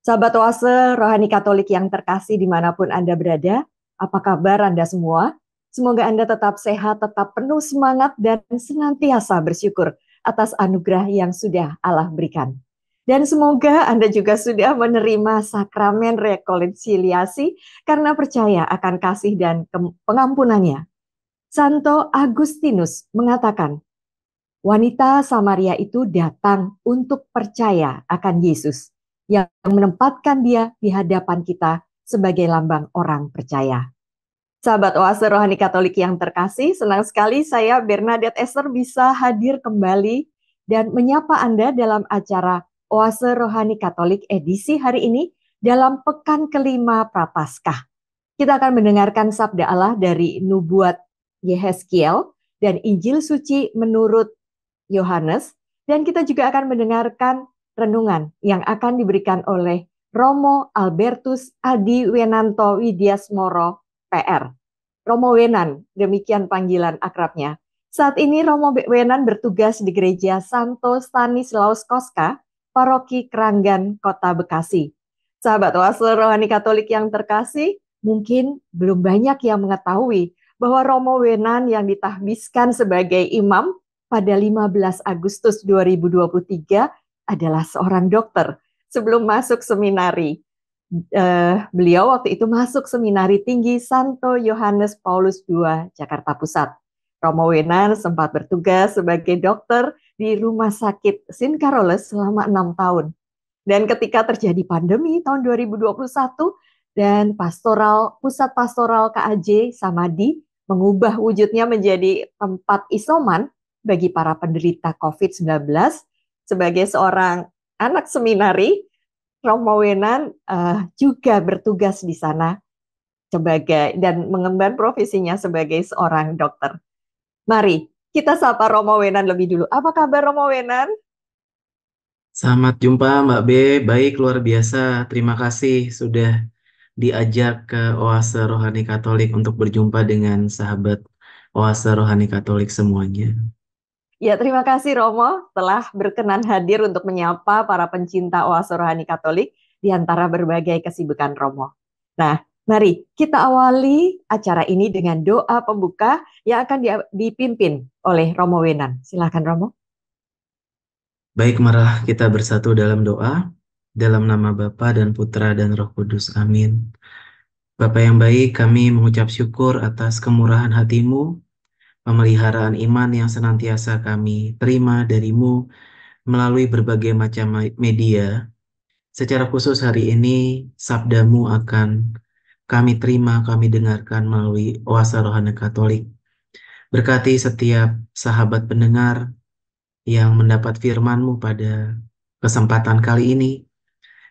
Sahabat Oase, rohani Katolik yang terkasih dimanapun Anda berada, apa kabar Anda semua? Semoga Anda tetap sehat, tetap penuh semangat, dan senantiasa bersyukur atas anugerah yang sudah Allah berikan. Dan semoga Anda juga sudah menerima sakramen rekonsiliasi karena percaya akan kasih dan pengampunannya. Santo Agustinus mengatakan, wanita Samaria itu datang untuk percaya akan Yesus yang menempatkan dia di hadapan kita sebagai lambang orang percaya. Sahabat Oase Rohani Katolik yang terkasih, senang sekali saya Bernadette Esther bisa hadir kembali dan menyapa Anda dalam acara Oase Rohani Katolik edisi hari ini dalam pekan kelima Prapaskah. Kita akan mendengarkan sabda Allah dari nubuat Yehezkiel dan Injil suci menurut Yohanes dan kita juga akan mendengarkan renungan yang akan diberikan oleh Romo Albertus Adi Wenanto Widiasmoro PR. Romo Wenan, demikian panggilan akrabnya. Saat ini Romo Wenan bertugas di gereja Santo Stanislaus Koska, Paroki Keranggan, Kota Bekasi. Sahabat Wasel Rohani Katolik yang terkasih, mungkin belum banyak yang mengetahui bahwa Romo Wenan yang ditahbiskan sebagai imam pada 15 Agustus 2023 adalah seorang dokter sebelum masuk seminari. Uh, beliau waktu itu masuk seminari tinggi Santo Yohanes Paulus II, Jakarta Pusat. Romo Wenan sempat bertugas sebagai dokter di Rumah Sakit St. Carolus selama enam tahun. Dan ketika terjadi pandemi tahun 2021 dan pastoral pusat pastoral KAJ Samadi mengubah wujudnya menjadi tempat isoman bagi para penderita COVID-19 sebagai seorang anak seminari, Romo Wenan uh, eh, juga bertugas di sana sebagai dan mengemban profesinya sebagai seorang dokter. Mari kita sapa Romo Wenan lebih dulu. Apa kabar Romo Wenan? Selamat jumpa Mbak B, baik luar biasa. Terima kasih sudah diajak ke Oase Rohani Katolik untuk berjumpa dengan sahabat Oase Rohani Katolik semuanya. Ya, terima kasih Romo telah berkenan hadir untuk menyapa para pencinta Oase Rohani Katolik di antara berbagai kesibukan Romo. Nah, mari kita awali acara ini dengan doa pembuka yang akan dipimpin oleh Romo Wenan. Silahkan Romo. Baik, Marah, kita bersatu dalam doa. Dalam nama Bapa dan Putra dan Roh Kudus. Amin. Bapak yang baik, kami mengucap syukur atas kemurahan hatimu pemeliharaan iman yang senantiasa kami terima darimu melalui berbagai macam media. Secara khusus hari ini, sabdamu akan kami terima, kami dengarkan melalui Oasa Rohani Katolik. Berkati setiap sahabat pendengar yang mendapat firmanmu pada kesempatan kali ini,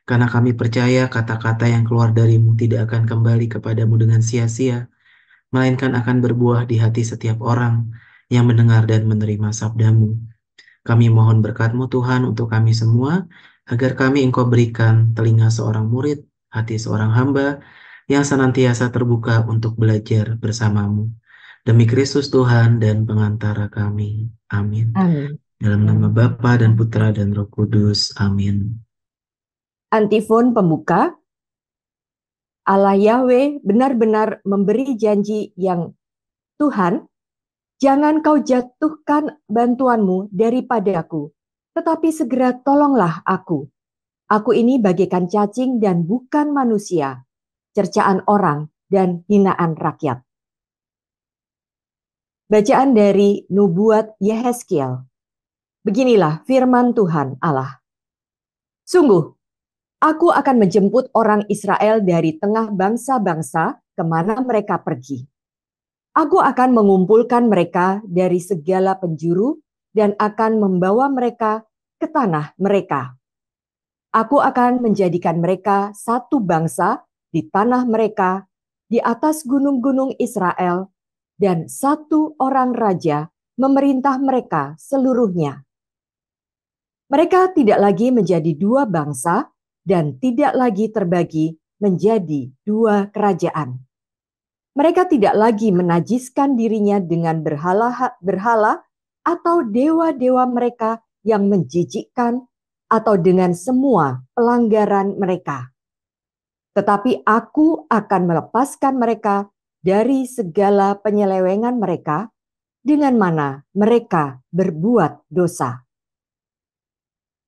karena kami percaya kata-kata yang keluar darimu tidak akan kembali kepadamu dengan sia-sia, melainkan akan berbuah di hati setiap orang yang mendengar dan menerima sabdamu. Kami mohon berkatmu Tuhan untuk kami semua, agar kami engkau berikan telinga seorang murid, hati seorang hamba, yang senantiasa terbuka untuk belajar bersamamu. Demi Kristus Tuhan dan pengantara kami. Amin. Amin. Dalam nama Bapa dan Putra dan Roh Kudus. Amin. Antifon pembuka Allah Yahweh benar-benar memberi janji yang Tuhan, jangan kau jatuhkan bantuanmu daripadaku, tetapi segera tolonglah aku. Aku ini bagaikan cacing dan bukan manusia, cercaan orang dan hinaan rakyat. Bacaan dari Nubuat Yeheskiel. Beginilah firman Tuhan Allah. Sungguh, Aku akan menjemput orang Israel dari tengah bangsa-bangsa kemana mereka pergi. Aku akan mengumpulkan mereka dari segala penjuru dan akan membawa mereka ke tanah mereka. Aku akan menjadikan mereka satu bangsa di tanah mereka, di atas gunung-gunung Israel, dan satu orang raja memerintah mereka seluruhnya. Mereka tidak lagi menjadi dua bangsa, dan tidak lagi terbagi menjadi dua kerajaan. Mereka tidak lagi menajiskan dirinya dengan berhala-berhala atau dewa-dewa mereka yang menjijikkan atau dengan semua pelanggaran mereka. Tetapi aku akan melepaskan mereka dari segala penyelewengan mereka dengan mana mereka berbuat dosa.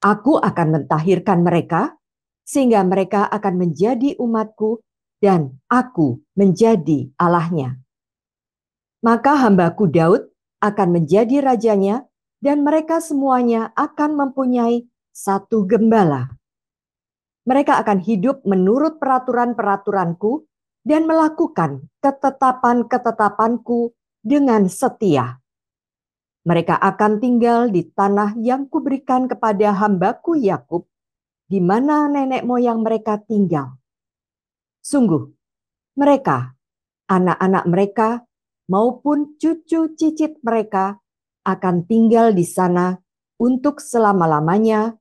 Aku akan mentahirkan mereka sehingga mereka akan menjadi umatku dan aku menjadi Allahnya. Maka hambaku Daud akan menjadi rajanya dan mereka semuanya akan mempunyai satu gembala. Mereka akan hidup menurut peraturan-peraturanku dan melakukan ketetapan-ketetapanku dengan setia. Mereka akan tinggal di tanah yang kuberikan kepada hambaku Yakub di mana nenek moyang mereka tinggal. Sungguh, mereka, anak-anak mereka, maupun cucu cicit mereka akan tinggal di sana untuk selama-lamanya,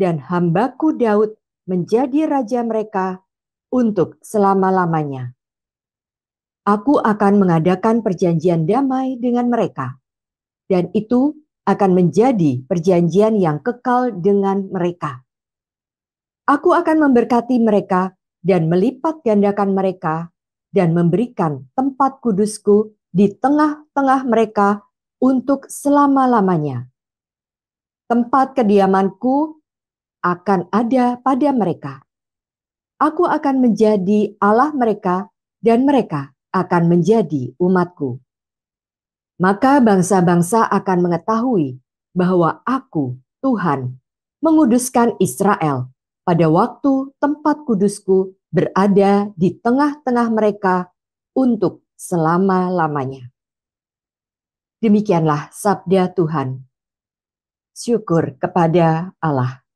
dan hambaku Daud menjadi raja mereka untuk selama-lamanya. Aku akan mengadakan perjanjian damai dengan mereka, dan itu akan menjadi perjanjian yang kekal dengan mereka Aku akan memberkati mereka dan melipat gandakan mereka dan memberikan tempat kudusku di tengah-tengah mereka untuk selama-lamanya. Tempat kediamanku akan ada pada mereka. Aku akan menjadi Allah mereka dan mereka akan menjadi umatku. Maka bangsa-bangsa akan mengetahui bahwa aku, Tuhan, menguduskan Israel pada waktu tempat kudusku berada di tengah-tengah mereka untuk selama-lamanya. Demikianlah sabda Tuhan. Syukur kepada Allah.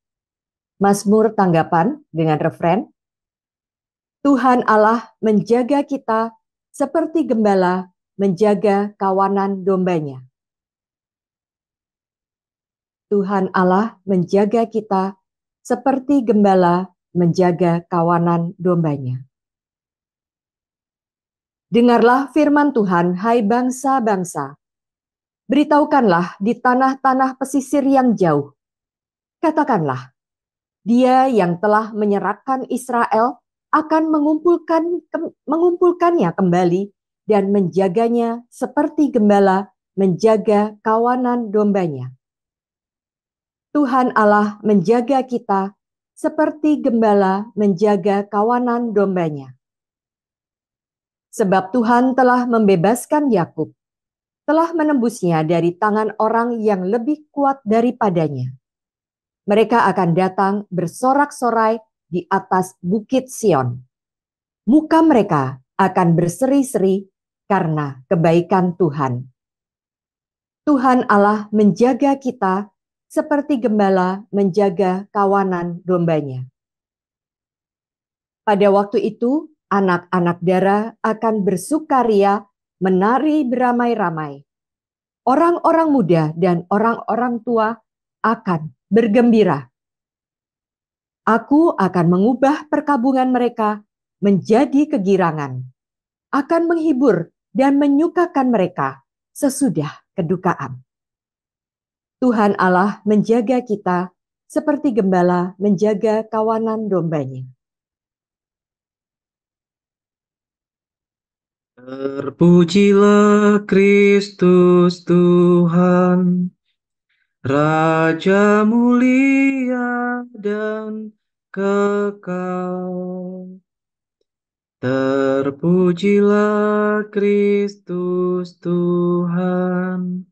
Mazmur tanggapan dengan refren, Tuhan Allah menjaga kita seperti gembala menjaga kawanan dombanya. Tuhan Allah menjaga kita seperti gembala menjaga kawanan dombanya. Dengarlah firman Tuhan, hai bangsa-bangsa. Beritahukanlah di tanah-tanah pesisir yang jauh. Katakanlah, dia yang telah menyerahkan Israel akan mengumpulkan ke, mengumpulkannya kembali dan menjaganya seperti gembala menjaga kawanan dombanya. Tuhan Allah menjaga kita seperti gembala menjaga kawanan dombanya. Sebab Tuhan telah membebaskan Yakub, telah menembusnya dari tangan orang yang lebih kuat daripadanya. Mereka akan datang bersorak-sorai di atas bukit Sion. Muka mereka akan berseri-seri karena kebaikan Tuhan. Tuhan Allah menjaga kita seperti gembala menjaga kawanan dombanya. Pada waktu itu, anak-anak dara akan bersukaria menari beramai-ramai. Orang-orang muda dan orang-orang tua akan bergembira. Aku akan mengubah perkabungan mereka menjadi kegirangan, akan menghibur dan menyukakan mereka sesudah kedukaan. Tuhan Allah menjaga kita seperti gembala menjaga kawanan dombanya. Terpujilah Kristus Tuhan, Raja mulia dan kekal. Terpujilah Kristus Tuhan,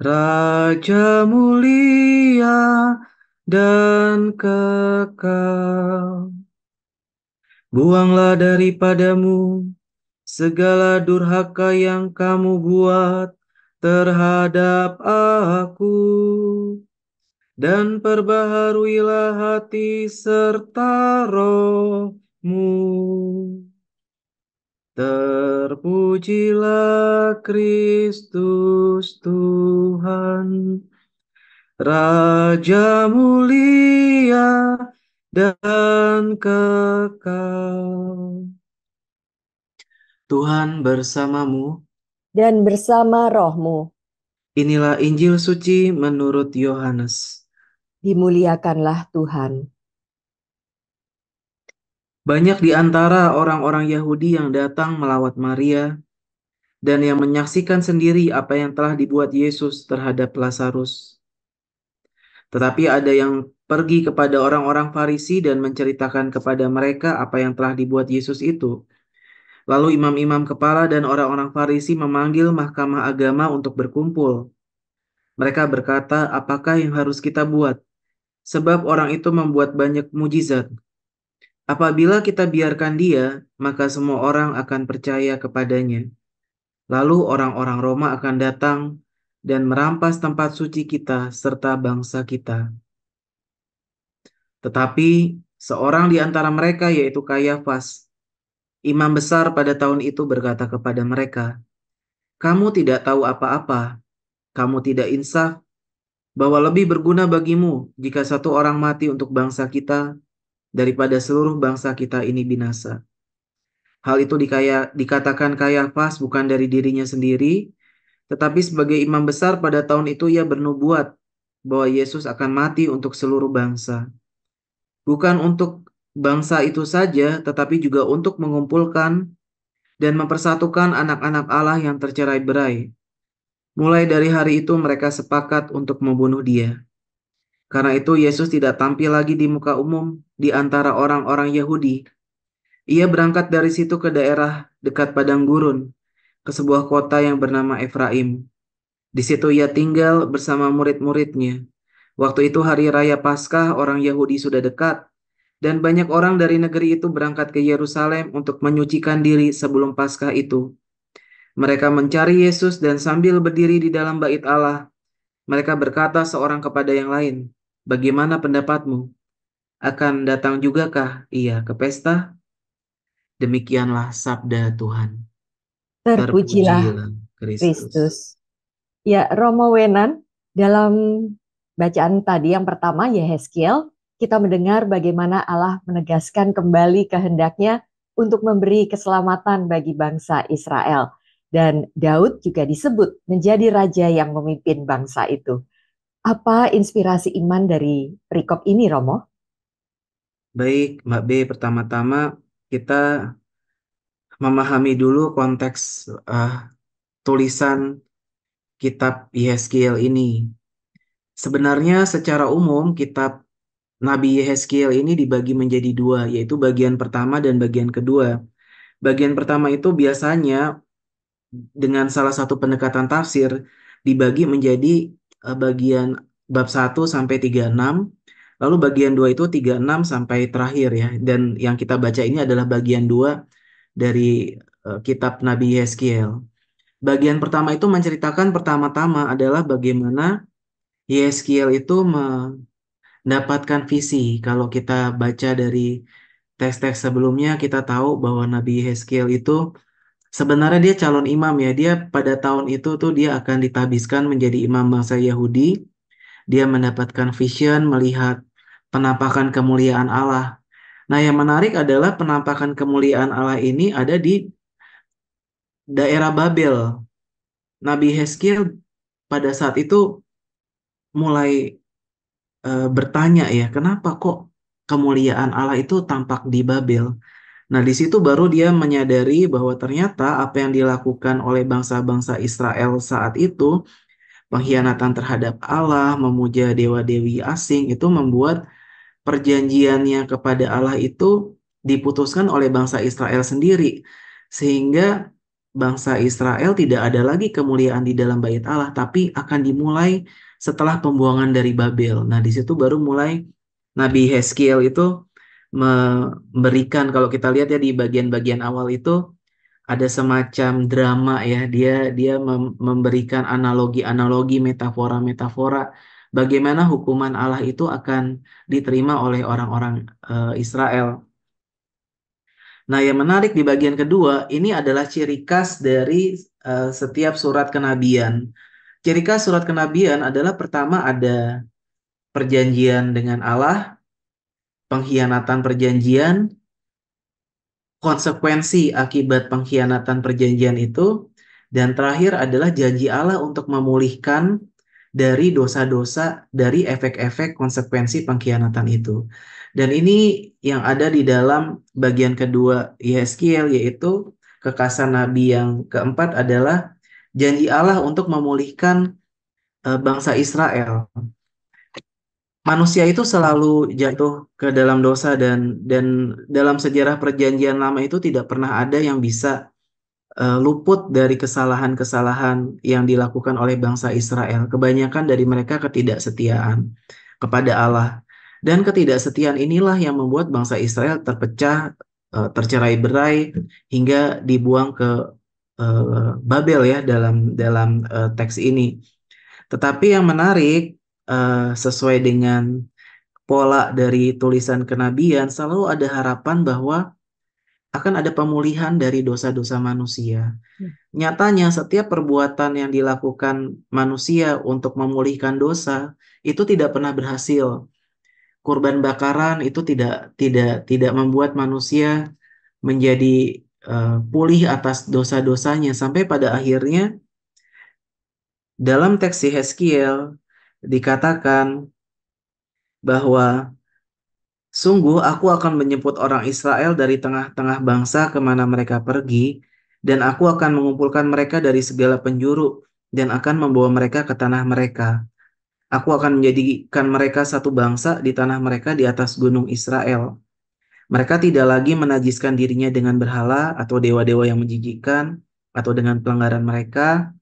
Raja mulia dan kekal. Buanglah daripadamu segala durhaka yang kamu buat terhadap aku. Dan perbaharuilah hati serta rohmu. Terpujilah Kristus Tuhan, Raja mulia dan kekal. Tuhan bersamamu dan bersama rohmu. Inilah Injil suci menurut Yohanes. Dimuliakanlah Tuhan. Banyak di antara orang-orang Yahudi yang datang melawat Maria dan yang menyaksikan sendiri apa yang telah dibuat Yesus terhadap Lazarus. Tetapi ada yang pergi kepada orang-orang Farisi dan menceritakan kepada mereka apa yang telah dibuat Yesus itu. Lalu imam-imam kepala dan orang-orang Farisi memanggil mahkamah agama untuk berkumpul. Mereka berkata, "Apakah yang harus kita buat? Sebab orang itu membuat banyak mujizat." Apabila kita biarkan dia, maka semua orang akan percaya kepadanya. Lalu orang-orang Roma akan datang dan merampas tempat suci kita serta bangsa kita. Tetapi seorang di antara mereka yaitu Kayafas, imam besar pada tahun itu berkata kepada mereka, "Kamu tidak tahu apa-apa. Kamu tidak insaf bahwa lebih berguna bagimu jika satu orang mati untuk bangsa kita daripada seluruh bangsa kita ini binasa. Hal itu dikaya, dikatakan pas bukan dari dirinya sendiri, tetapi sebagai imam besar pada tahun itu ia bernubuat bahwa Yesus akan mati untuk seluruh bangsa. Bukan untuk bangsa itu saja, tetapi juga untuk mengumpulkan dan mempersatukan anak-anak Allah yang tercerai berai. Mulai dari hari itu mereka sepakat untuk membunuh dia. Karena itu Yesus tidak tampil lagi di muka umum di antara orang-orang Yahudi. Ia berangkat dari situ ke daerah dekat padang gurun, ke sebuah kota yang bernama Efraim. Di situ ia tinggal bersama murid-muridnya. Waktu itu hari raya Paskah orang Yahudi sudah dekat dan banyak orang dari negeri itu berangkat ke Yerusalem untuk menyucikan diri sebelum Paskah itu. Mereka mencari Yesus dan sambil berdiri di dalam bait Allah, mereka berkata seorang kepada yang lain, Bagaimana pendapatmu? Akan datang jugakah ia ke pesta? Demikianlah sabda Tuhan. Terpujilah Kristus. Ya, Romo Wenan, dalam bacaan tadi yang pertama Yeheskiel, kita mendengar bagaimana Allah menegaskan kembali kehendaknya untuk memberi keselamatan bagi bangsa Israel. Dan Daud juga disebut menjadi raja yang memimpin bangsa itu. Apa inspirasi iman dari rikop ini, Romo? Baik, Mbak B, pertama-tama kita memahami dulu konteks uh, tulisan kitab Yeskiel ini. Sebenarnya secara umum kitab Nabi Yeskiel ini dibagi menjadi dua, yaitu bagian pertama dan bagian kedua. Bagian pertama itu biasanya dengan salah satu pendekatan tafsir dibagi menjadi Eh, bagian bab 1 sampai 36. Lalu bagian 2 itu 36 sampai terakhir ya. Dan yang kita baca ini adalah bagian 2 dari eh, kitab Nabi Yeskiel. Bagian pertama itu menceritakan pertama-tama adalah bagaimana Yeskiel itu mendapatkan visi. Kalau kita baca dari teks-teks sebelumnya kita tahu bahwa Nabi Yeskiel itu Sebenarnya dia calon imam ya. Dia pada tahun itu tuh dia akan ditabiskan menjadi imam bangsa Yahudi. Dia mendapatkan vision melihat penampakan kemuliaan Allah. Nah, yang menarik adalah penampakan kemuliaan Allah ini ada di daerah Babel. Nabi Heskil pada saat itu mulai e, bertanya ya, kenapa kok kemuliaan Allah itu tampak di Babel? Nah, di situ baru dia menyadari bahwa ternyata apa yang dilakukan oleh bangsa-bangsa Israel saat itu, pengkhianatan terhadap Allah, memuja dewa-dewi asing, itu membuat perjanjiannya kepada Allah itu diputuskan oleh bangsa Israel sendiri. Sehingga bangsa Israel tidak ada lagi kemuliaan di dalam bait Allah, tapi akan dimulai setelah pembuangan dari Babel. Nah, di situ baru mulai Nabi Heskiel itu memberikan kalau kita lihat ya di bagian-bagian awal itu ada semacam drama ya dia dia memberikan analogi-analogi metafora-metafora bagaimana hukuman Allah itu akan diterima oleh orang-orang uh, Israel. Nah, yang menarik di bagian kedua ini adalah ciri khas dari uh, setiap surat kenabian. Ciri khas surat kenabian adalah pertama ada perjanjian dengan Allah, pengkhianatan perjanjian, konsekuensi akibat pengkhianatan perjanjian itu, dan terakhir adalah janji Allah untuk memulihkan dari dosa-dosa, dari efek-efek konsekuensi pengkhianatan itu. Dan ini yang ada di dalam bagian kedua Yeskiel yaitu kekasan Nabi yang keempat adalah janji Allah untuk memulihkan eh, bangsa Israel manusia itu selalu jatuh ke dalam dosa dan dan dalam sejarah perjanjian lama itu tidak pernah ada yang bisa uh, luput dari kesalahan-kesalahan yang dilakukan oleh bangsa Israel. Kebanyakan dari mereka ketidaksetiaan kepada Allah. Dan ketidaksetiaan inilah yang membuat bangsa Israel terpecah, uh, tercerai berai hingga dibuang ke eh, Babel ya dalam dalam uh, teks ini. Tetapi yang menarik uh, sesuai dengan pola dari tulisan kenabian selalu ada harapan bahwa akan ada pemulihan dari dosa-dosa manusia. Hmm. Nyatanya setiap perbuatan yang dilakukan manusia untuk memulihkan dosa itu tidak pernah berhasil. Kurban bakaran itu tidak tidak tidak membuat manusia menjadi uh, pulih atas dosa-dosanya sampai pada akhirnya dalam teks Heskial dikatakan bahwa Sungguh aku akan menyebut orang Israel dari tengah-tengah bangsa kemana mereka pergi, dan aku akan mengumpulkan mereka dari segala penjuru, dan akan membawa mereka ke tanah mereka. Aku akan menjadikan mereka satu bangsa di tanah mereka di atas gunung Israel. Mereka tidak lagi menajiskan dirinya dengan berhala atau dewa-dewa yang menjijikan atau dengan pelanggaran mereka,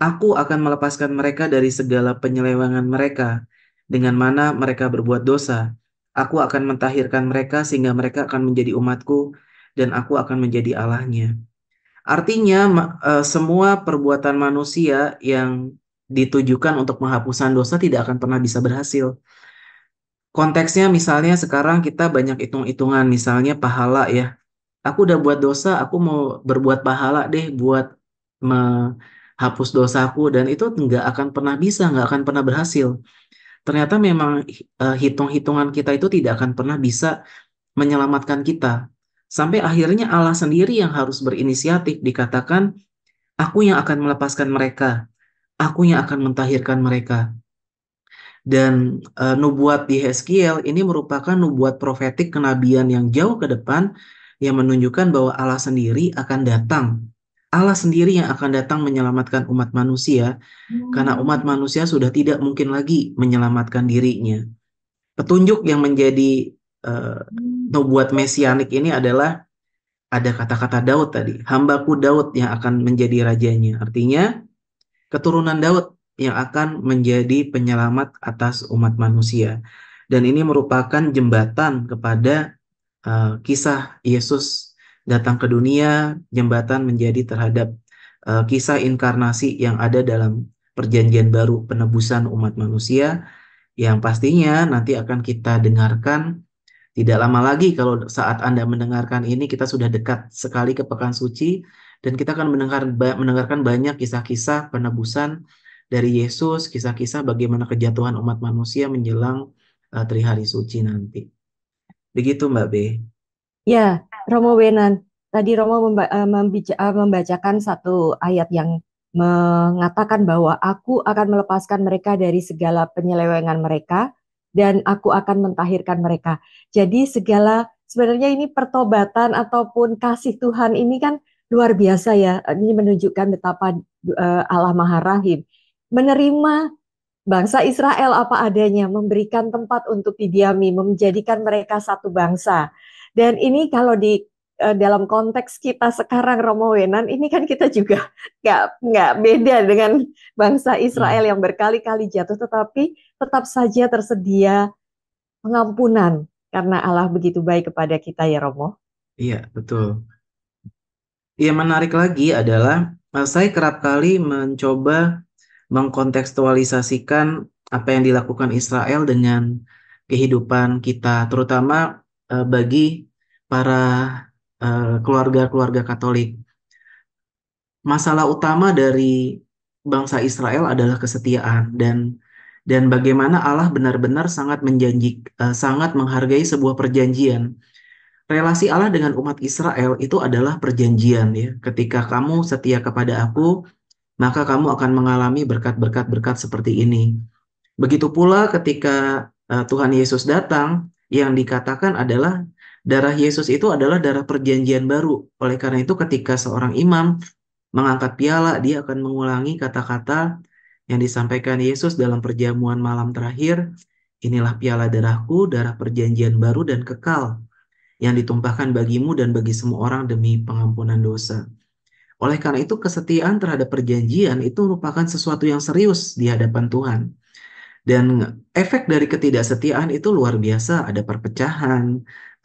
Aku akan melepaskan mereka dari segala penyelewangan mereka, dengan mana mereka berbuat dosa. Aku akan mentahirkan mereka sehingga mereka akan menjadi umatku, dan aku akan menjadi Allahnya. Artinya, e, semua perbuatan manusia yang ditujukan untuk penghapusan dosa tidak akan pernah bisa berhasil. Konteksnya misalnya sekarang kita banyak hitung-hitungan, misalnya pahala ya. Aku udah buat dosa, aku mau berbuat pahala deh buat me hapus dosaku dan itu nggak akan pernah bisa nggak akan pernah berhasil ternyata memang uh, hitung-hitungan kita itu tidak akan pernah bisa menyelamatkan kita sampai akhirnya Allah sendiri yang harus berinisiatif dikatakan aku yang akan melepaskan mereka aku yang akan mentahirkan mereka dan e, nubuat di Heskiel ini merupakan nubuat profetik kenabian yang jauh ke depan yang menunjukkan bahwa Allah sendiri akan datang Allah sendiri yang akan datang menyelamatkan umat manusia hmm. karena umat manusia sudah tidak mungkin lagi menyelamatkan dirinya. Petunjuk yang menjadi uh, nubuat mesianik ini adalah ada kata-kata Daud tadi, hambaku Daud yang akan menjadi rajanya. Artinya keturunan Daud yang akan menjadi penyelamat atas umat manusia. Dan ini merupakan jembatan kepada uh, kisah Yesus datang ke dunia, jembatan menjadi terhadap uh, kisah inkarnasi yang ada dalam perjanjian baru penebusan umat manusia yang pastinya nanti akan kita dengarkan tidak lama lagi kalau saat Anda mendengarkan ini kita sudah dekat sekali ke pekan suci dan kita akan mendengar, mendengarkan banyak kisah-kisah penebusan dari Yesus, kisah-kisah bagaimana kejatuhan umat manusia menjelang uh, Trihari Suci nanti. Begitu Mbak B. Ya, Romo Wenan, tadi Romo eh, eh, membacakan satu ayat yang mengatakan bahwa aku akan melepaskan mereka dari segala penyelewengan mereka dan aku akan mentahirkan mereka. Jadi segala sebenarnya ini pertobatan ataupun kasih Tuhan ini kan luar biasa ya. Ini menunjukkan betapa eh, Allah Maha Rahim menerima bangsa Israel apa adanya, memberikan tempat untuk didiami, menjadikan mereka satu bangsa. Dan ini kalau di eh, dalam konteks kita sekarang Romo Wenan ini kan kita juga nggak nggak beda dengan bangsa Israel hmm. yang berkali-kali jatuh tetapi tetap saja tersedia pengampunan karena Allah begitu baik kepada kita ya Romo. Iya betul. Yang menarik lagi adalah eh, saya kerap kali mencoba mengkontekstualisasikan apa yang dilakukan Israel dengan kehidupan kita terutama uh, bagi para eh, keluarga-keluarga uh, Katolik. Masalah utama dari bangsa Israel adalah kesetiaan dan dan bagaimana Allah benar-benar sangat menjanji uh, sangat menghargai sebuah perjanjian. Relasi Allah dengan umat Israel itu adalah perjanjian ya. Ketika kamu setia kepada aku, maka kamu akan mengalami berkat-berkat berkat seperti ini. Begitu pula ketika uh, Tuhan Yesus datang, yang dikatakan adalah darah Yesus itu adalah darah perjanjian baru. Oleh karena itu ketika seorang imam mengangkat piala, dia akan mengulangi kata-kata yang disampaikan Yesus dalam perjamuan malam terakhir, inilah piala darahku, darah perjanjian baru dan kekal yang ditumpahkan bagimu dan bagi semua orang demi pengampunan dosa. Oleh karena itu kesetiaan terhadap perjanjian itu merupakan sesuatu yang serius di hadapan Tuhan. Dan efek dari ketidaksetiaan itu luar biasa, ada perpecahan,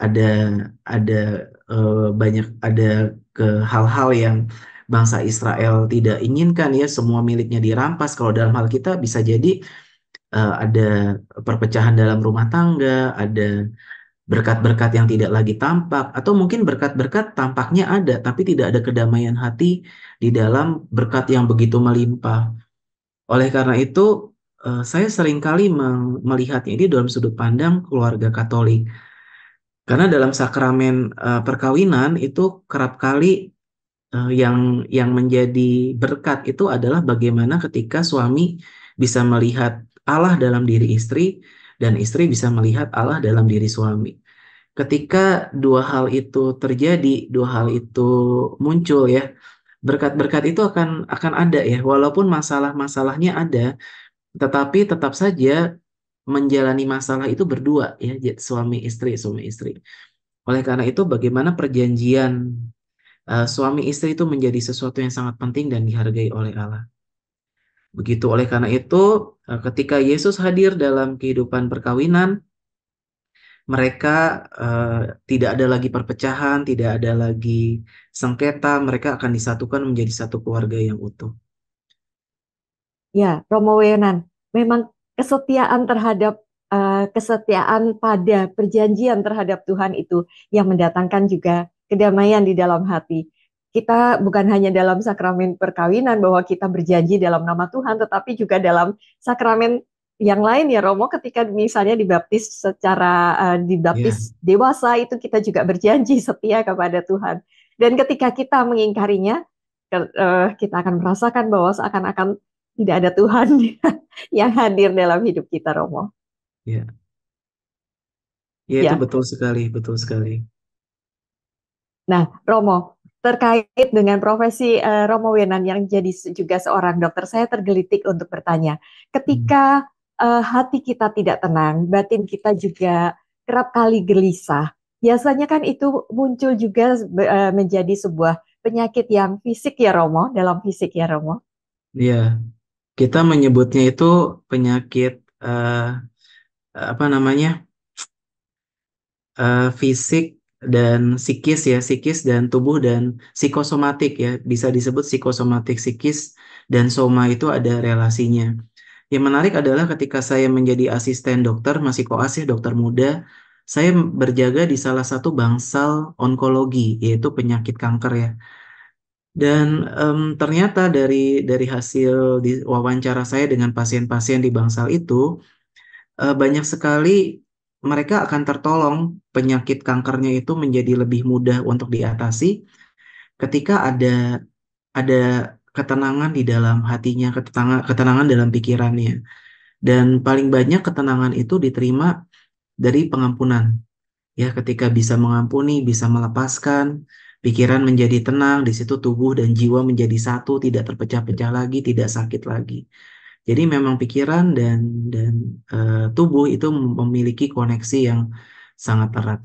ada ada uh, banyak ada ke hal-hal yang bangsa Israel tidak inginkan ya semua miliknya dirampas kalau dalam hal kita bisa jadi uh, ada perpecahan dalam rumah tangga ada berkat-berkat yang tidak lagi tampak atau mungkin berkat-berkat tampaknya ada tapi tidak ada kedamaian hati di dalam berkat yang begitu melimpah oleh karena itu uh, saya seringkali melihatnya ini dalam sudut pandang keluarga Katolik. Karena dalam sakramen uh, perkawinan itu kerap kali uh, yang yang menjadi berkat itu adalah bagaimana ketika suami bisa melihat Allah dalam diri istri dan istri bisa melihat Allah dalam diri suami. Ketika dua hal itu terjadi, dua hal itu muncul ya, berkat-berkat itu akan akan ada ya walaupun masalah-masalahnya ada tetapi tetap saja menjalani masalah itu berdua ya suami istri suami istri oleh karena itu bagaimana perjanjian uh, suami istri itu menjadi sesuatu yang sangat penting dan dihargai oleh Allah begitu oleh karena itu uh, ketika Yesus hadir dalam kehidupan perkawinan mereka uh, tidak ada lagi perpecahan tidak ada lagi sengketa mereka akan disatukan menjadi satu keluarga yang utuh ya Romo Wenan memang kesetiaan terhadap uh, kesetiaan pada perjanjian terhadap Tuhan itu yang mendatangkan juga kedamaian di dalam hati. Kita bukan hanya dalam sakramen perkawinan bahwa kita berjanji dalam nama Tuhan, tetapi juga dalam sakramen yang lain ya Romo ketika misalnya dibaptis secara uh, dibaptis yeah. dewasa itu kita juga berjanji setia kepada Tuhan dan ketika kita mengingkarinya eh, kita akan merasakan bahwa seakan-akan tidak ada Tuhan yang hadir dalam hidup kita, Romo. Iya. Iya, ya, ya, ya. itu betul sekali, betul sekali. Nah, Romo, terkait dengan profesi uh, Romo Wenan yang jadi juga seorang dokter, saya tergelitik untuk bertanya. Ketika hmm. uh, hati kita tidak tenang, batin kita juga kerap kali gelisah. Biasanya kan itu muncul juga uh, menjadi sebuah penyakit yang fisik ya Romo, dalam fisik ya Romo. Iya kita menyebutnya itu penyakit uh, apa namanya uh, fisik dan psikis ya psikis dan tubuh dan psikosomatik ya bisa disebut psikosomatik psikis dan soma itu ada relasinya yang menarik adalah ketika saya menjadi asisten dokter masih koas ya dokter muda saya berjaga di salah satu bangsal onkologi yaitu penyakit kanker ya dan um, ternyata dari dari hasil di, wawancara saya dengan pasien-pasien di Bangsal itu uh, banyak sekali mereka akan tertolong penyakit kankernya itu menjadi lebih mudah untuk diatasi ketika ada ada ketenangan di dalam hatinya, ketenangan ketenangan dalam pikirannya. Dan paling banyak ketenangan itu diterima dari pengampunan. Ya, ketika bisa mengampuni, bisa melepaskan, pikiran menjadi tenang, di situ tubuh dan jiwa menjadi satu, tidak terpecah-pecah lagi, tidak sakit lagi. Jadi memang pikiran dan dan uh, tubuh itu memiliki koneksi yang sangat erat.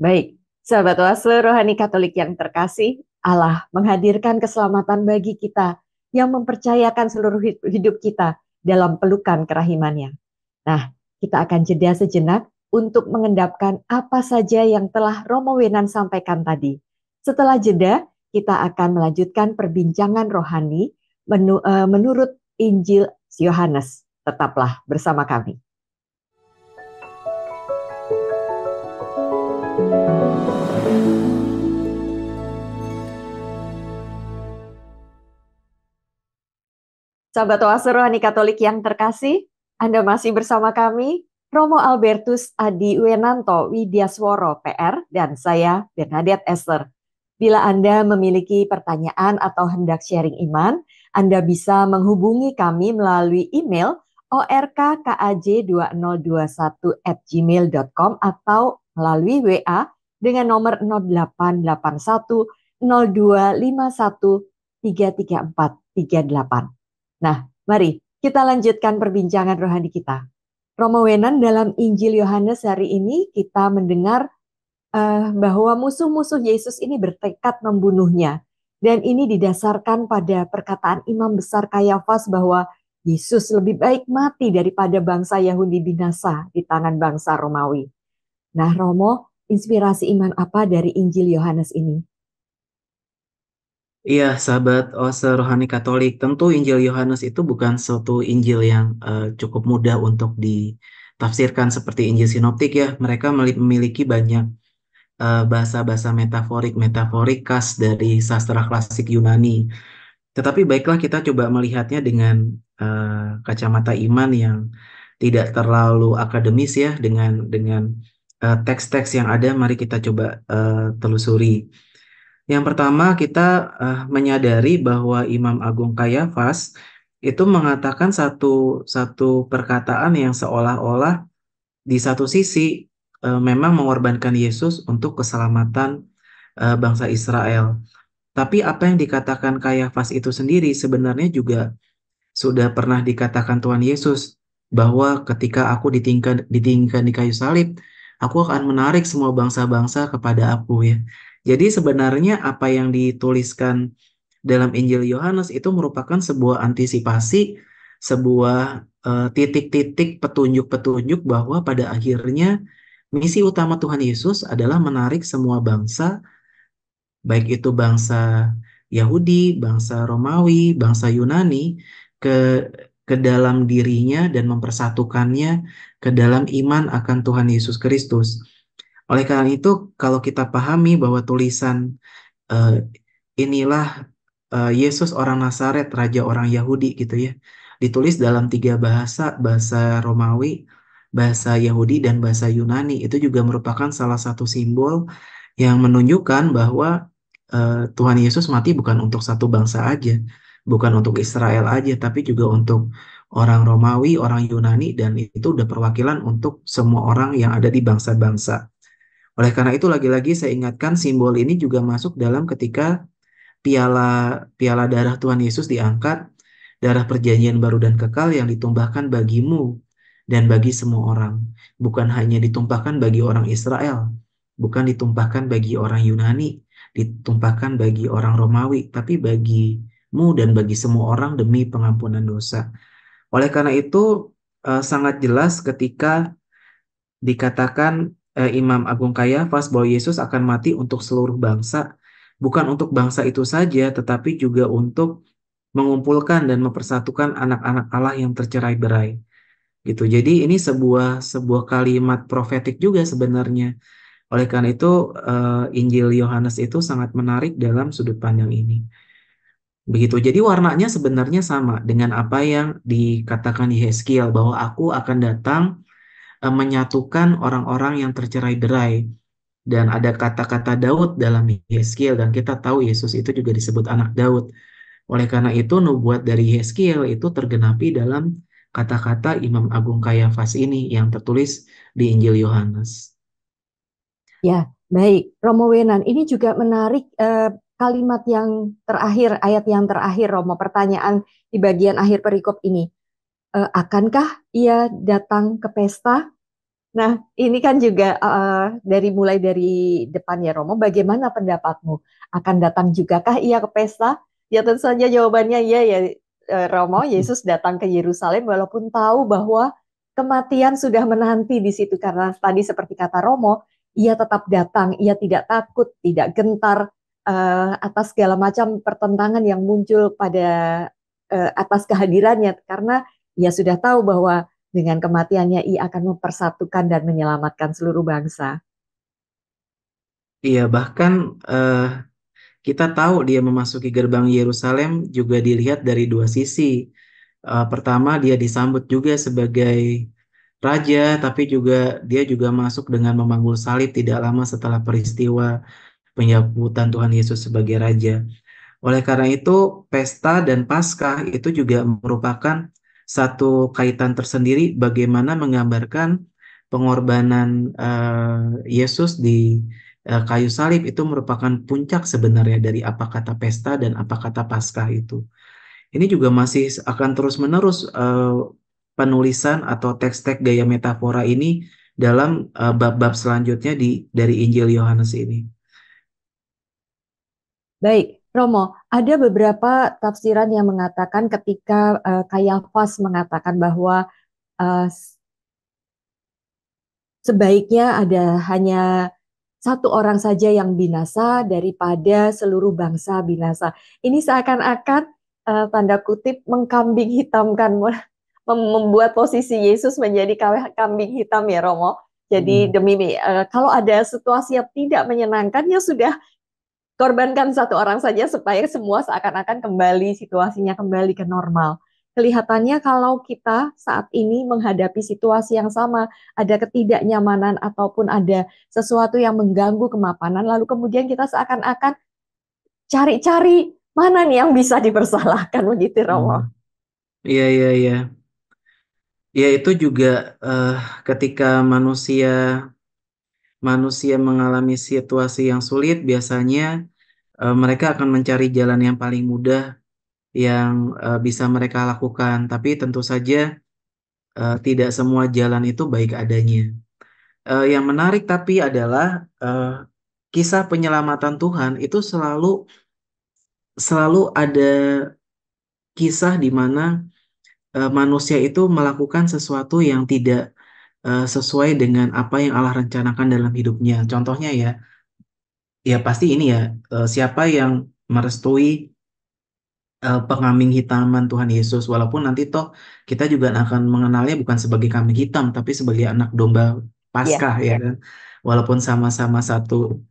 Baik, sahabat Waslu rohani Katolik yang terkasih, Allah menghadirkan keselamatan bagi kita yang mempercayakan seluruh hidup kita dalam pelukan kerahimannya. Nah, kita akan jeda sejenak untuk mengendapkan apa saja yang telah Romo Wenan sampaikan tadi. Setelah jeda, kita akan melanjutkan perbincangan rohani eh, menurut Injil Yohanes. Tetaplah bersama kami. Sahabat Oase Rohani Katolik yang terkasih, Anda masih bersama kami Romo Albertus Adi Wenanto Widiasworo, PR dan saya Bernadette Esther. Bila Anda memiliki pertanyaan atau hendak sharing iman, Anda bisa menghubungi kami melalui email orkkaj2021@gmail.com atau melalui WA dengan nomor 0881 0251 334 38. Nah, mari kita lanjutkan perbincangan rohani kita. Romawenan dalam Injil Yohanes hari ini kita mendengar uh, bahwa musuh-musuh Yesus ini bertekad membunuhnya. Dan ini didasarkan pada perkataan Imam Besar Kayafas bahwa Yesus lebih baik mati daripada bangsa Yahudi binasa di tangan bangsa Romawi. Nah Romo, inspirasi iman apa dari Injil Yohanes ini? Iya, sahabat Ose Rohani Katolik, tentu Injil Yohanes itu bukan suatu Injil yang uh, cukup mudah untuk ditafsirkan seperti Injil Sinoptik ya. Mereka memiliki banyak bahasa eh, bahasa-bahasa metaforik, metaforik khas dari sastra klasik Yunani. Tetapi baiklah kita coba melihatnya dengan uh, kacamata iman yang tidak terlalu akademis ya, dengan dengan uh, teks-teks yang ada. Mari kita coba uh, telusuri. Yang pertama kita uh, menyadari bahwa Imam Agung Kayafas itu mengatakan satu satu perkataan yang seolah-olah di satu sisi uh, memang mengorbankan Yesus untuk keselamatan uh, bangsa Israel. Tapi apa yang dikatakan Kayafas itu sendiri sebenarnya juga sudah pernah dikatakan Tuhan Yesus bahwa ketika aku ditinggikan ditinggikan di kayu salib, aku akan menarik semua bangsa-bangsa kepada aku ya. Jadi sebenarnya apa yang dituliskan dalam Injil Yohanes itu merupakan sebuah antisipasi, sebuah eh, titik-titik uh, petunjuk-petunjuk bahwa pada akhirnya misi utama Tuhan Yesus adalah menarik semua bangsa, baik itu bangsa Yahudi, bangsa Romawi, bangsa Yunani ke ke dalam dirinya dan mempersatukannya ke dalam iman akan Tuhan Yesus Kristus. Oleh karena itu, kalau kita pahami bahwa tulisan uh, inilah uh, Yesus orang Nazaret, raja orang Yahudi gitu ya, ditulis dalam tiga bahasa, bahasa Romawi, bahasa Yahudi dan bahasa Yunani. Itu juga merupakan salah satu simbol yang menunjukkan bahwa uh, Tuhan Yesus mati bukan untuk satu bangsa aja, bukan untuk Israel aja, tapi juga untuk orang Romawi, orang Yunani, dan itu udah perwakilan untuk semua orang yang ada di bangsa-bangsa oleh karena itu lagi-lagi saya ingatkan simbol ini juga masuk dalam ketika piala piala darah Tuhan Yesus diangkat, darah perjanjian baru dan kekal yang ditumpahkan bagimu dan bagi semua orang. Bukan hanya ditumpahkan bagi orang Israel, bukan ditumpahkan bagi orang Yunani, ditumpahkan bagi orang Romawi, tapi bagimu dan bagi semua orang demi pengampunan dosa. Oleh karena itu eh, sangat jelas ketika dikatakan eh, Imam Agung Kayafas bahwa Yesus akan mati untuk seluruh bangsa, bukan untuk bangsa itu saja, tetapi juga untuk mengumpulkan dan mempersatukan anak-anak Allah yang tercerai berai. Gitu. Jadi ini sebuah sebuah kalimat profetik juga sebenarnya. Oleh karena itu uh, Injil Yohanes itu sangat menarik dalam sudut pandang ini. Begitu. Jadi warnanya sebenarnya sama dengan apa yang dikatakan Heskiel bahwa aku akan datang Eh, menyatukan orang-orang yang tercerai-berai. Dan ada kata-kata Daud dalam Yeskiel dan kita tahu Yesus itu juga disebut anak Daud. Oleh karena itu nubuat dari Yeskiel itu tergenapi dalam kata-kata Imam Agung Kayafas ini yang tertulis di Injil Yohanes. Ya, baik. Romo Wenan, ini juga menarik eh, kalimat yang terakhir, ayat yang terakhir Romo, pertanyaan di bagian akhir perikop ini. Eh, akankah ia datang ke pesta? Nah, ini kan juga uh, dari mulai dari depan ya Romo, bagaimana pendapatmu? Akan datang jugakah ia ke pesta? Ya tentu saja jawabannya iya ya eh, Romo, hmm. Yesus datang ke Yerusalem walaupun tahu bahwa kematian sudah menanti di situ karena tadi seperti kata Romo, ia tetap datang, ia tidak takut, tidak gentar uh, atas segala macam pertentangan yang muncul pada uh, atas kehadirannya karena ia sudah tahu bahwa dengan kematiannya ia akan mempersatukan dan menyelamatkan seluruh bangsa. Iya, bahkan uh, kita tahu dia memasuki gerbang Yerusalem juga dilihat dari dua sisi. Uh, pertama, dia disambut juga sebagai raja, tapi juga dia juga masuk dengan memanggul salib tidak lama setelah peristiwa penyambutan Tuhan Yesus sebagai raja. Oleh karena itu, pesta dan Paskah itu juga merupakan satu kaitan tersendiri bagaimana menggambarkan pengorbanan uh, Yesus di uh, kayu salib itu merupakan puncak sebenarnya dari apa kata pesta dan apa kata paskah itu. Ini juga masih akan terus-menerus uh, penulisan atau teks-teks gaya metafora ini dalam bab-bab uh, selanjutnya di dari Injil Yohanes ini. Baik, Romo, ada beberapa tafsiran yang mengatakan ketika uh, Kayafas mengatakan bahwa uh, sebaiknya ada hanya satu orang saja yang binasa daripada seluruh bangsa binasa. Ini seakan-akan uh, tanda kutip mengkambing hitamkan membuat posisi Yesus menjadi kambing hitam ya Romo. Jadi hmm. demi uh, kalau ada situasi yang tidak menyenangkan ya sudah korbankan satu orang saja supaya semua seakan-akan kembali situasinya kembali ke normal. Kelihatannya kalau kita saat ini menghadapi situasi yang sama, ada ketidaknyamanan ataupun ada sesuatu yang mengganggu kemapanan, lalu kemudian kita seakan-akan cari-cari mana nih yang bisa dipersalahkan begitu hmm. Romo. Iya iya iya. Ya itu juga uh, ketika manusia manusia mengalami situasi yang sulit, biasanya uh, mereka akan mencari jalan yang paling mudah yang uh, bisa mereka lakukan. Tapi tentu saja uh, tidak semua jalan itu baik adanya. Uh, yang menarik tapi adalah uh, kisah penyelamatan Tuhan itu selalu selalu ada kisah di mana uh, manusia itu melakukan sesuatu yang tidak uh, sesuai dengan apa yang Allah rencanakan dalam hidupnya. Contohnya ya, ya pasti ini ya, uh, siapa yang merestui uh, pengaming hitaman Tuhan Yesus, walaupun nanti toh kita juga akan mengenalnya bukan sebagai kambing hitam, tapi sebagai anak domba iya, Paskah yeah. ya iya. kan, walaupun sama-sama satu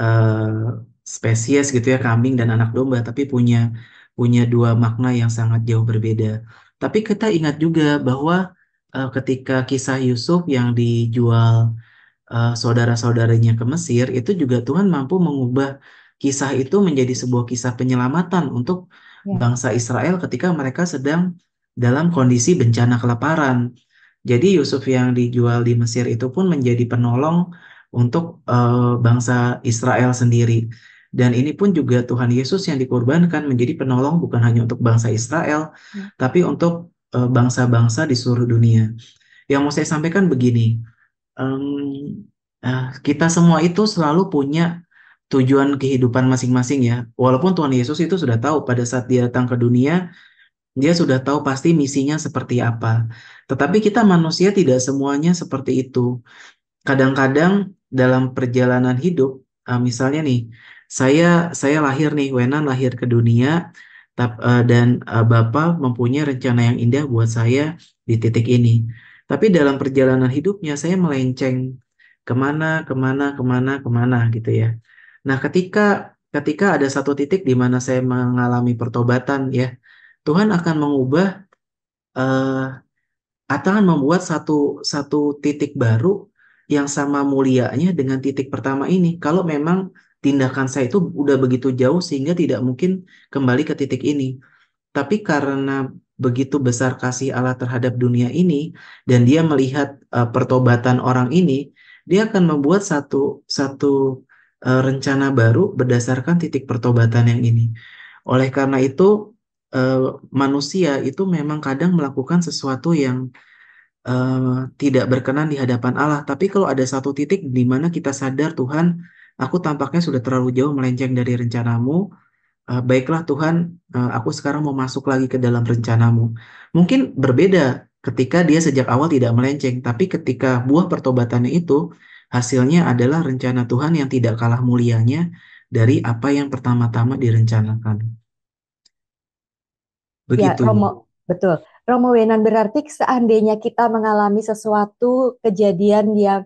uh, spesies gitu ya kambing dan anak domba, tapi punya punya dua makna yang sangat jauh berbeda. Tapi kita ingat juga bahwa uh, ketika kisah Yusuf yang dijual uh, saudara-saudaranya ke Mesir itu juga Tuhan mampu mengubah kisah itu menjadi sebuah kisah penyelamatan untuk ya. bangsa Israel ketika mereka sedang dalam kondisi bencana kelaparan. Jadi Yusuf yang dijual di Mesir itu pun menjadi penolong untuk uh, bangsa Israel sendiri. Dan ini pun juga Tuhan Yesus yang dikorbankan menjadi penolong bukan hanya untuk bangsa Israel, hmm. tapi untuk Eh, bangsa-bangsa di seluruh dunia. Yang mau saya sampaikan begini, um, kita semua itu selalu punya tujuan kehidupan masing-masing ya. Walaupun Tuhan Yesus itu sudah tahu pada saat dia datang ke dunia, dia sudah tahu pasti misinya seperti apa. Tetapi kita manusia tidak semuanya seperti itu. Kadang-kadang dalam perjalanan hidup, eh, misalnya nih, saya saya lahir nih, Wenan lahir ke dunia, Eh, dan eh, Bapak mempunyai rencana yang indah buat saya di titik ini. Tapi dalam perjalanan hidupnya saya melenceng kemana, kemana, kemana, kemana gitu ya. Nah ketika ketika ada satu titik di mana saya mengalami pertobatan ya, Tuhan akan mengubah uh, atau akan membuat satu satu titik baru yang sama mulianya dengan titik pertama ini. Kalau memang tindakan saya itu udah begitu jauh sehingga tidak mungkin kembali ke titik ini. Tapi karena begitu besar kasih Allah terhadap dunia ini dan dia melihat uh, pertobatan orang ini, dia akan membuat satu satu uh, rencana baru berdasarkan titik pertobatan yang ini. Oleh karena itu uh, manusia itu memang kadang melakukan sesuatu yang uh, tidak berkenan di hadapan Allah, tapi kalau ada satu titik di mana kita sadar Tuhan Aku tampaknya sudah terlalu jauh melenceng dari rencanamu. Uh, baiklah Tuhan, uh, aku sekarang mau masuk lagi ke dalam rencanamu. Mungkin berbeda ketika dia sejak awal tidak melenceng, tapi ketika buah pertobatannya itu hasilnya adalah rencana Tuhan yang tidak kalah mulianya dari apa yang pertama-tama direncanakan. Ya, Begitu. Ya, Romo, betul. Romo Wenan berarti seandainya kita mengalami sesuatu kejadian yang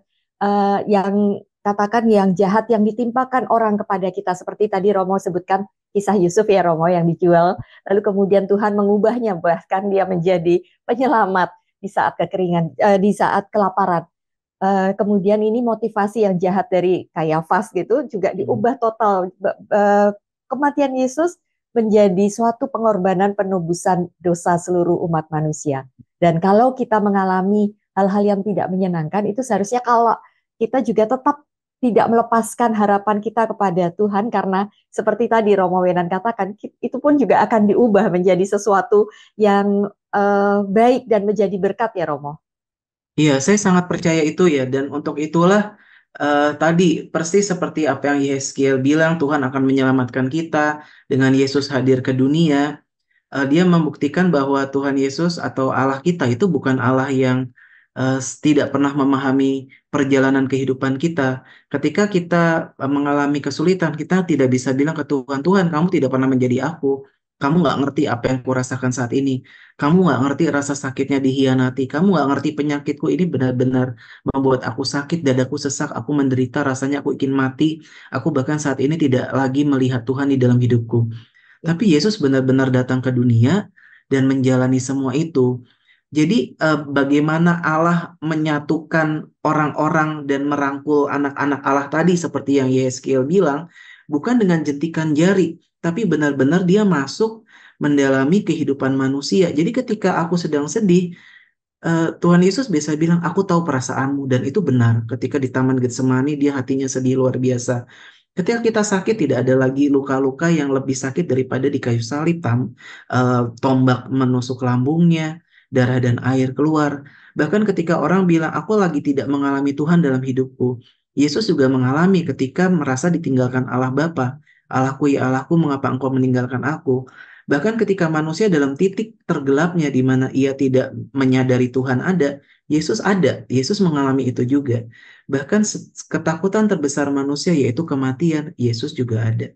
uh, yang katakan yang jahat yang ditimpakan orang kepada kita seperti tadi Romo sebutkan kisah Yusuf ya Romo yang dijual lalu kemudian Tuhan mengubahnya bahkan dia menjadi penyelamat di saat kekeringan eh, di saat kelaparan eh, kemudian ini motivasi yang jahat dari Kayafas gitu juga hmm. diubah total eh, kematian Yesus menjadi suatu pengorbanan penebusan dosa seluruh umat manusia dan kalau kita mengalami hal-hal yang tidak menyenangkan itu seharusnya kalau kita juga tetap tidak melepaskan harapan kita kepada Tuhan karena seperti tadi Romo Wenan katakan itu pun juga akan diubah menjadi sesuatu yang uh, baik dan menjadi berkat ya Romo. Iya, saya sangat percaya itu ya dan untuk itulah uh, tadi persis seperti apa yang Yeskiel bilang Tuhan akan menyelamatkan kita dengan Yesus hadir ke dunia. Uh, dia membuktikan bahwa Tuhan Yesus atau Allah kita itu bukan Allah yang uh, tidak pernah memahami perjalanan kehidupan kita. Ketika kita eh, mengalami kesulitan, kita tidak bisa bilang ke Tuhan, Tuhan kamu tidak pernah menjadi aku. Kamu nggak ngerti apa yang kurasakan saat ini. Kamu nggak ngerti rasa sakitnya dihianati. Kamu nggak ngerti penyakitku ini benar-benar membuat aku sakit, dadaku sesak, aku menderita, rasanya aku ingin mati. Aku bahkan saat ini tidak lagi melihat Tuhan di dalam hidupku. Tapi Yesus benar-benar datang ke dunia dan menjalani semua itu jadi eh, bagaimana Allah menyatukan orang-orang dan merangkul anak-anak Allah tadi seperti yang Yeskiel bilang, bukan dengan jentikan jari, tapi benar-benar dia masuk mendalami kehidupan manusia. Jadi ketika aku sedang sedih, eh, Tuhan Yesus biasa bilang, aku tahu perasaanmu dan itu benar. Ketika di Taman Getsemani dia hatinya sedih luar biasa. Ketika kita sakit tidak ada lagi luka-luka yang lebih sakit daripada di kayu salib, tam, eh, tombak menusuk lambungnya, darah dan air keluar. Bahkan ketika orang bilang, aku lagi tidak mengalami Tuhan dalam hidupku. Yesus juga mengalami ketika merasa ditinggalkan Allah Bapa. Allahku ya Allahku, mengapa engkau meninggalkan aku? Bahkan ketika manusia dalam titik tergelapnya di mana ia tidak menyadari Tuhan ada, Yesus ada. Yesus mengalami itu juga. Bahkan ketakutan terbesar manusia yaitu kematian, Yesus juga ada.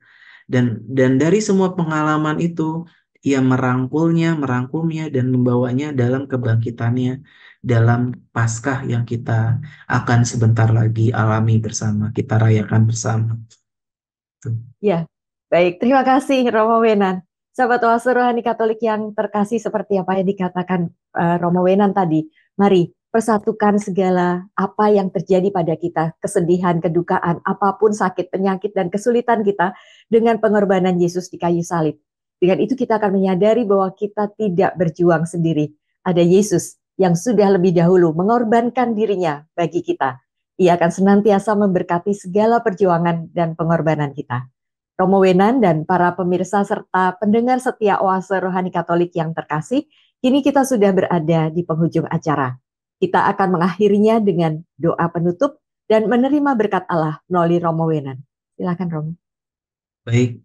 Dan dan dari semua pengalaman itu, ia merangkulnya, merangkumnya, dan membawanya dalam kebangkitannya, dalam Paskah yang kita akan sebentar lagi alami bersama, kita rayakan bersama. Tuh. Ya, baik. Terima kasih Romo Wenan. Sahabat Oase Rohani Katolik yang terkasih seperti apa yang dikatakan uh, Romo Wenan tadi. Mari persatukan segala apa yang terjadi pada kita, kesedihan, kedukaan, apapun sakit, penyakit, dan kesulitan kita dengan pengorbanan Yesus di kayu salib dengan itu kita akan menyadari bahwa kita tidak berjuang sendiri. Ada Yesus yang sudah lebih dahulu mengorbankan dirinya bagi kita. Ia akan senantiasa memberkati segala perjuangan dan pengorbanan kita. Romo Wenan dan para pemirsa serta pendengar setia Oase Rohani Katolik yang terkasih, kini kita sudah berada di penghujung acara. Kita akan mengakhirinya dengan doa penutup dan menerima berkat Allah melalui Romo Wenan. Silakan Romo. Baik,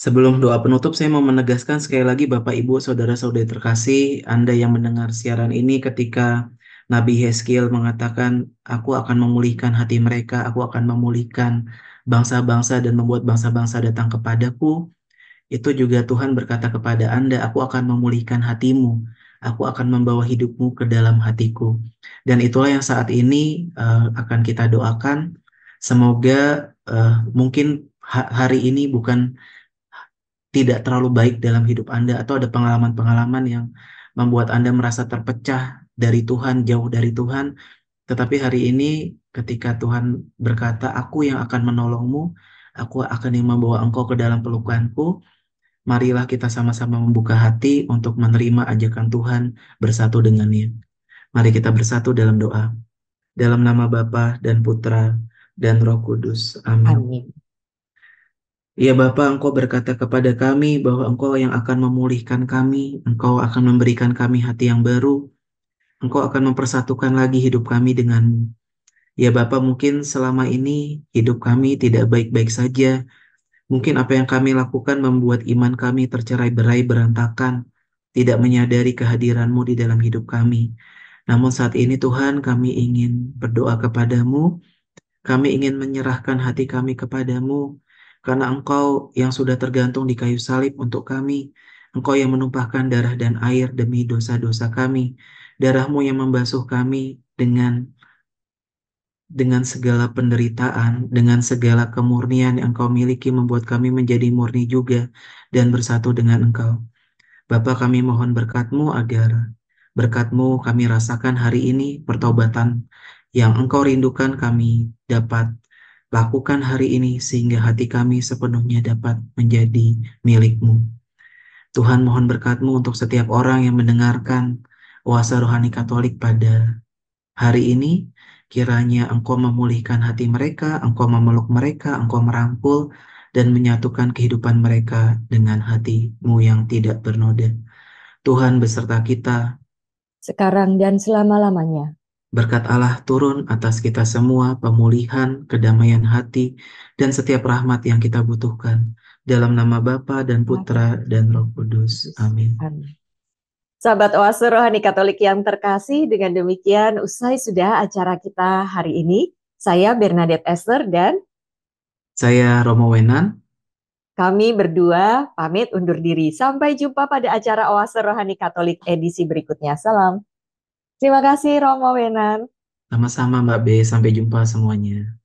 Sebelum doa penutup, saya mau menegaskan sekali lagi Bapak Ibu, Saudara-saudari terkasih, Anda yang mendengar siaran ini ketika Nabi Heskel mengatakan, aku akan memulihkan hati mereka, aku akan memulihkan bangsa-bangsa dan membuat bangsa-bangsa datang kepadaku. Itu juga Tuhan berkata kepada Anda, aku akan memulihkan hatimu, aku akan membawa hidupmu ke dalam hatiku. Dan itulah yang saat ini uh, akan kita doakan. Semoga uh, mungkin hari ini bukan tidak terlalu baik dalam hidup Anda atau ada pengalaman-pengalaman yang membuat Anda merasa terpecah dari Tuhan, jauh dari Tuhan. Tetapi hari ini ketika Tuhan berkata, "Aku yang akan menolongmu, aku akan yang membawa engkau ke dalam pelukanku." Marilah kita sama-sama membuka hati untuk menerima ajakan Tuhan bersatu dengannya. Mari kita bersatu dalam doa. Dalam nama Bapa dan Putra dan Roh Kudus. Amin. Amin. Ya Bapak, Engkau berkata kepada kami bahwa Engkau yang akan memulihkan kami, Engkau akan memberikan kami hati yang baru, Engkau akan mempersatukan lagi hidup kami denganmu. Ya Bapak, mungkin selama ini hidup kami tidak baik-baik saja. Mungkin apa yang kami lakukan membuat iman kami tercerai berai berantakan, tidak menyadari kehadiranmu di dalam hidup kami. Namun saat ini Tuhan kami ingin berdoa kepadamu, kami ingin menyerahkan hati kami kepadamu, karena Engkau yang sudah tergantung di kayu salib untuk kami, Engkau yang menumpahkan darah dan air demi dosa-dosa kami, darahmu yang membasuh kami dengan dengan segala penderitaan, dengan segala kemurnian yang Engkau miliki membuat kami menjadi murni juga dan bersatu dengan Engkau. Bapa kami mohon berkatmu agar berkatmu kami rasakan hari ini pertobatan yang Engkau rindukan kami dapat Lakukan hari ini sehingga hati kami sepenuhnya dapat menjadi milikmu. Tuhan mohon berkatmu untuk setiap orang yang mendengarkan wasa rohani katolik pada hari ini. Kiranya engkau memulihkan hati mereka, engkau memeluk mereka, engkau merangkul, dan menyatukan kehidupan mereka dengan hatimu yang tidak bernoda. Tuhan beserta kita. Sekarang dan selama-lamanya Berkat Allah turun atas kita semua pemulihan, kedamaian hati, dan setiap rahmat yang kita butuhkan. Dalam nama Bapa dan Putra dan Roh Kudus. Amin. Sahabat Oase Rohani Katolik yang terkasih, dengan demikian usai sudah acara kita hari ini. Saya Bernadette Esther dan saya Romo Wenan. Kami berdua pamit undur diri. Sampai jumpa pada acara Oase Rohani Katolik edisi berikutnya. Salam. Terima kasih Romo Wenan. Sama-sama Mbak B, sampai jumpa semuanya.